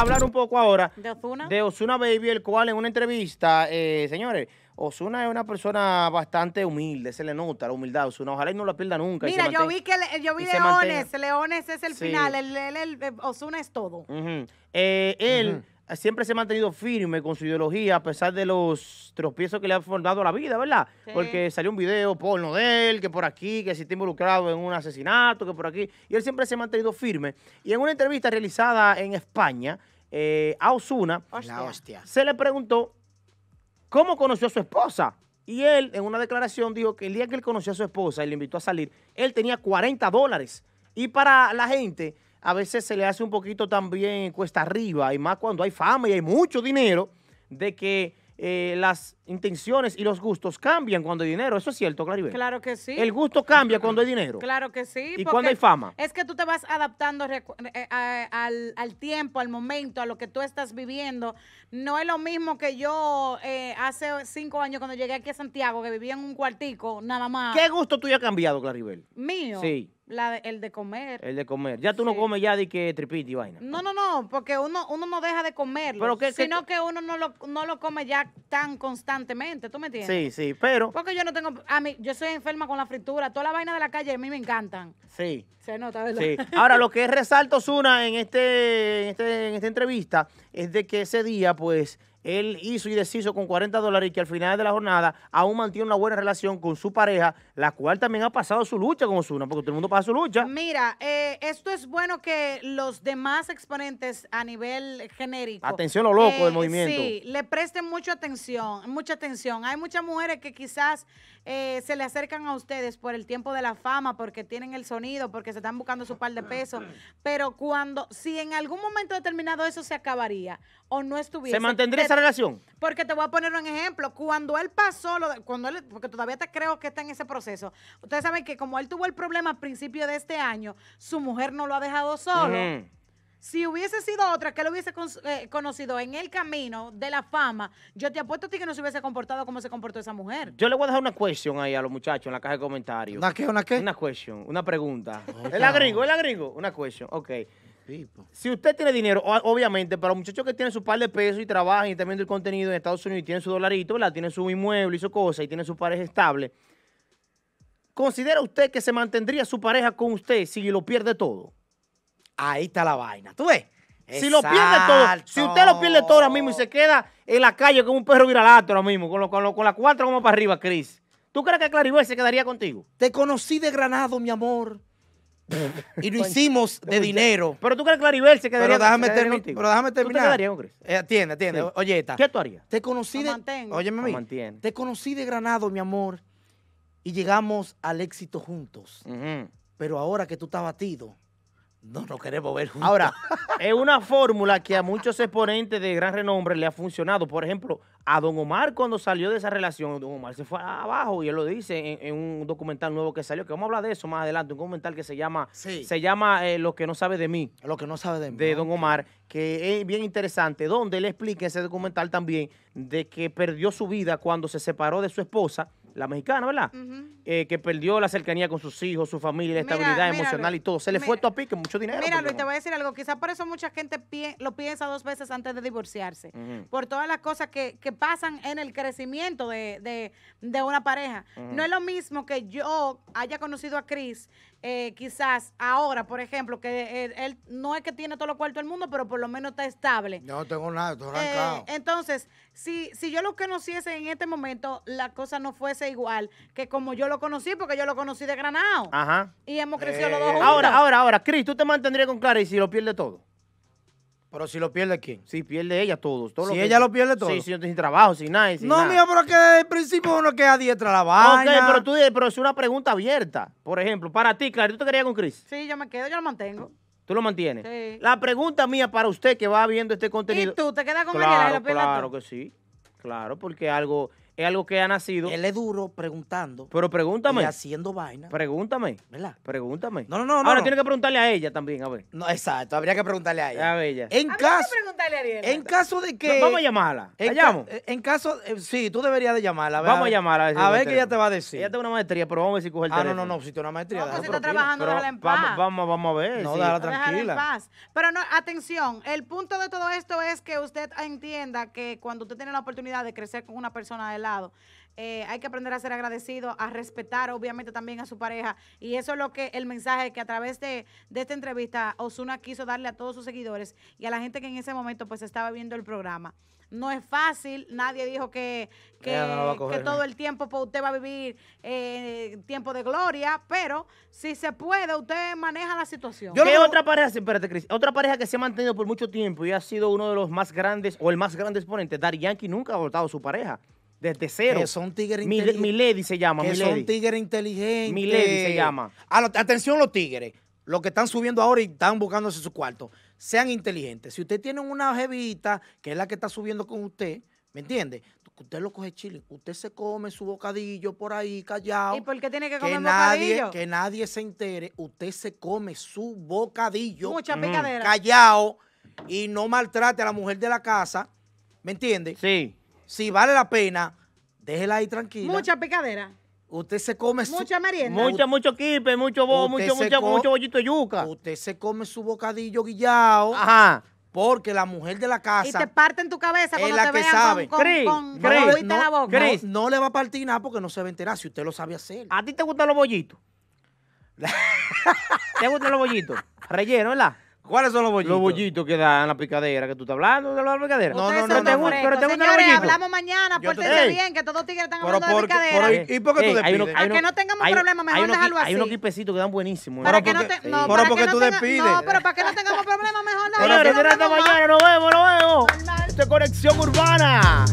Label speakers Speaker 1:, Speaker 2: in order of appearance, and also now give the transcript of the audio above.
Speaker 1: hablar un poco ahora de Osuna, Ozuna Baby, el cual en una entrevista, eh, señores, Osuna es una persona bastante humilde, se le nota la humildad Osuna, ojalá y no la pierda nunca. Mira, yo vi
Speaker 2: que yo vi Leones, Leones es el final, el, Osuna es todo.
Speaker 1: Eh, él siempre se ha mantenido firme con su ideología a pesar de los tropiezos que le ha formado la vida, ¿verdad? Porque salió un video porno de él, que por aquí, que se está involucrado en un asesinato, que por aquí. Y él siempre se ha mantenido firme. Y en una entrevista realizada en España eh, a Osuna, se le preguntó cómo conoció a su esposa. Y él, en una declaración, dijo que el día que él conoció a su esposa y le invitó a salir, él tenía 40 dólares. Y para la gente, a veces se le hace un poquito también cuesta arriba, y más cuando hay fama y hay mucho dinero, de que eh, las intenciones y los gustos cambian cuando hay dinero. Eso es cierto, Claribel. Claro que sí. El gusto cambia cuando hay dinero. Claro
Speaker 2: que sí. Y cuando hay fama. Es que tú te vas adaptando eh, eh, al, tiempo, al momento, a lo que tú estás viviendo. No es lo mismo que yo hace cinco años cuando llegué aquí a Santiago, que vivía en un cuartico, nada más. ¿Qué
Speaker 1: gusto tuyo ha cambiado, Claribel? Mío. Sí
Speaker 2: el de comer.
Speaker 1: El de comer. Ya tú no comes ya de que tripiti, y vaina.
Speaker 2: No, no, no, porque uno, uno no deja de comerlo, sino que, uno no lo, no lo, come ya tan constantemente, ¿tú me entiendes? Sí, sí, pero... Porque yo no tengo... A mí, yo soy enferma con la fritura, toda la vaina de la calle a mí me encantan. Sí. Se nota, Sí.
Speaker 1: Ahora, lo que resalto, Zuna, en, este, este, en esta entrevista, es de que ese día, pues él hizo y deshizo con 40 dólares y que al final de la jornada aún mantiene una buena relación con su pareja, la cual también ha pasado su lucha con Osuna, porque todo el mundo pasa su lucha.
Speaker 2: Mira, eh, esto es bueno que los demás exponentes a nivel genérico. Atención lo loco del eh, movimiento. Sí, le presten mucha atención, mucha atención. Hay muchas mujeres que quizás eh, se le acercan a ustedes por el tiempo de la fama, porque tienen el sonido, porque se están buscando su par de pesos, pero cuando, si en algún momento determinado eso se acabaría o no estuviese. Se mantendría relación? Porque te voy a poner un ejemplo. Cuando él pasó, lo de, cuando él, porque todavía te creo que está en ese proceso. Ustedes saben que como él tuvo el problema a principio de este año, su mujer no lo ha dejado solo. Si hubiese sido otra que lo hubiese eh, conocido en el camino de la fama, yo te apuesto a ti que no se hubiese comportado como se comportó esa mujer.
Speaker 1: Yo le voy a dejar una cuestión ahí a los muchachos en la caja de comentarios. ¿Una qué? ¿Una qué? Una cuestión, una pregunta. ¿El agrigo, ¿El agrigo. Una cuestión, ok. Si usted tiene dinero, obviamente, para muchachos que tienen su par de pesos y trabajan y también el contenido en Estados Unidos y tienen su dolarito, tiene tienen su inmueble y su cosa y tiene su pareja estable, ¿considera usted que se mantendría su pareja con usted si lo pierde todo? Ahí está la vaina, ¿tú ves?
Speaker 3: Si lo pierde todo, si usted
Speaker 1: lo pierde todo ahora mismo y se queda en la calle como un perro viralato ahora mismo, con, lo, con, con la cuatro como para arriba, Chris, ¿tú crees que
Speaker 3: Claribel se quedaría contigo? Te conocí de Granado, mi amor y lo hicimos de dinero. Pero tú crees que Claribel se quedaría, pero déjame terminar Pero déjame terminar. ¿Tú te quedarías, eh, atiende, atiende. Oye, esta. ¿Qué tú harías? Te conocí de... Óyeme, mí. Te conocí de Granado, mi amor, y llegamos al éxito juntos. Pero ahora que tú estás batido
Speaker 1: no no queremos ver juntos. Ahora, es una fórmula que a muchos exponentes de gran renombre le ha funcionado. Por ejemplo, a Don Omar cuando salió de esa relación, Don Omar se fue abajo y él lo dice en, un documental nuevo que salió, que vamos a hablar de eso más adelante, un documental que se llama se llama eh, Lo que no sabe de mí. Lo que no sabe de mí. De Don Omar, que es bien interesante, donde él explica ese documental también de que perdió su vida cuando se separó de su esposa la mexicana, ¿verdad? Eh, que perdió la cercanía con sus hijos, su familia, la estabilidad emocional y todo. Se le fue todo a pique, mucho dinero. Mira, y
Speaker 2: te voy a decir algo. Quizás por eso mucha gente lo piensa dos veces antes de divorciarse. Por todas las cosas que, pasan en el crecimiento de, una pareja. No es lo mismo que yo haya conocido a Chris, eh, quizás ahora, por ejemplo, que él, no es que tiene todo lo cuarto del mundo, pero por lo menos está estable. No
Speaker 3: tengo nada, estoy arrancado. Eh,
Speaker 2: entonces, si, si yo lo conociese en este momento, la cosa no fuese igual que como yo lo conocí, porque yo lo conocí de Granado. Ajá. Y hemos crecido los dos eh, juntos. Ahora,
Speaker 1: ahora, ahora, Cris, tú te mantendrías con Clara y si lo pierde todo. Pero si lo pierde quién? Si pierde ella todos. Todo si ella lo pierde todo. Sí, sin trabajo, sin nada. no, mía, pero que desde el principio uno queda diestra la vaina. Ok, pero tú es una pregunta abierta. Por ejemplo, para ti, Clara, ¿tú te querías con Cris?
Speaker 2: Sí, yo me quedo, yo lo mantengo.
Speaker 1: ¿Tú lo mantienes? Sí. La pregunta mía para usted que va viendo este contenido. ¿Y tú te quedas con claro, Claro que sí. Claro, porque algo es algo que ha nacido. Él es duro preguntando. Pero
Speaker 3: pregúntame. Y haciendo vaina.
Speaker 1: Pregúntame. ¿Verdad? Pregúntame. No, no, no. Ahora tiene que preguntarle a ella
Speaker 3: también, a ver. No, exacto, habría que preguntarle a ella. A ella. En caso, En caso de que. vamos a llamarla. En, llamo. en caso. Eh, sí, tú deberías de llamarla. vamos a llamarla. A ver, qué ella te va a decir.
Speaker 1: Ella tiene una maestría, pero vamos a ver si coge el teléfono. Ah, no, no, no, si tiene una maestría. está trabajando, en Vamos, vamos, vamos a ver. No,
Speaker 2: dale déjala tranquila. Pero no, atención, el punto de todo esto es que usted entienda que cuando usted tiene la oportunidad de crecer con una persona, lado. Eh, hay que aprender a ser agradecido, a respetar obviamente también a su pareja. Y eso es lo que el mensaje que a través de, esta entrevista Osuna quiso darle a todos sus seguidores y a la gente que en ese momento pues estaba viendo el programa. No es fácil, nadie dijo que, que, todo el tiempo pues, usted va a vivir eh, tiempo de gloria, pero si se puede, usted maneja la situación. Yo ¿Qué otra
Speaker 1: pareja, espérate, otra pareja que se ha mantenido por mucho tiempo y ha sido uno de los más grandes o el más grande exponente, Dar Yankee nunca ha votado a su pareja desde cero. Que son tigres inteligentes. Milady se llama. Que son
Speaker 3: tigres inteligentes. Milady se llama. Ah, atención los tigres, los que están subiendo ahora y están buscándose su cuarto, sean inteligentes. Si usted tiene una jevita, que es la que está subiendo con usted, ¿me entiende? Usted lo coge chile, usted se come su bocadillo por ahí callado. ¿Y
Speaker 2: por qué tiene que, comer bocadillo?
Speaker 3: Que nadie se entere, usted se come su bocadillo Mucha mm. callado y no maltrate a la mujer de la casa, ¿me entiende? Sí si vale la pena, déjela ahí tranquila. Mucha picadera. Usted se come su... Mucha merienda. Mucha, mucho quipe, mucho bo, mucho, bollito de yuca. Usted se come su bocadillo guillado Ajá. Porque la mujer de la casa... Y te
Speaker 2: parte en tu cabeza cuando la te que con, con, con no, la
Speaker 3: no, le va a partir nada porque no se va a enterar si usted lo sabe hacer. ¿A ti te gustan los bollitos? ¿Te gustan los bollitos?
Speaker 1: Relleno, ¿verdad? ¿Cuáles son los bollitos? Los bollitos que dan la picadera que tú estás hablando de la picadera. No, no, no, no. Te
Speaker 3: gusta, pero tengo gustan los bollitos. hablamos mañana, pórtense bien, que todos
Speaker 2: los tigres están hablando de picadera. ¿Y por qué tú despides? Para que no
Speaker 3: tengamos problemas, mejor dejarlo así. Hay unos
Speaker 1: quipecitos que dan buenísimos.
Speaker 3: ¿eh? Para que no Pero porque tú despides.
Speaker 1: No,
Speaker 2: pero para que no tengamos problemas, mejor dejarlo así. Señores, hasta mañana, nos
Speaker 1: vemos, nos vemos. Esto es Conexión Urbana.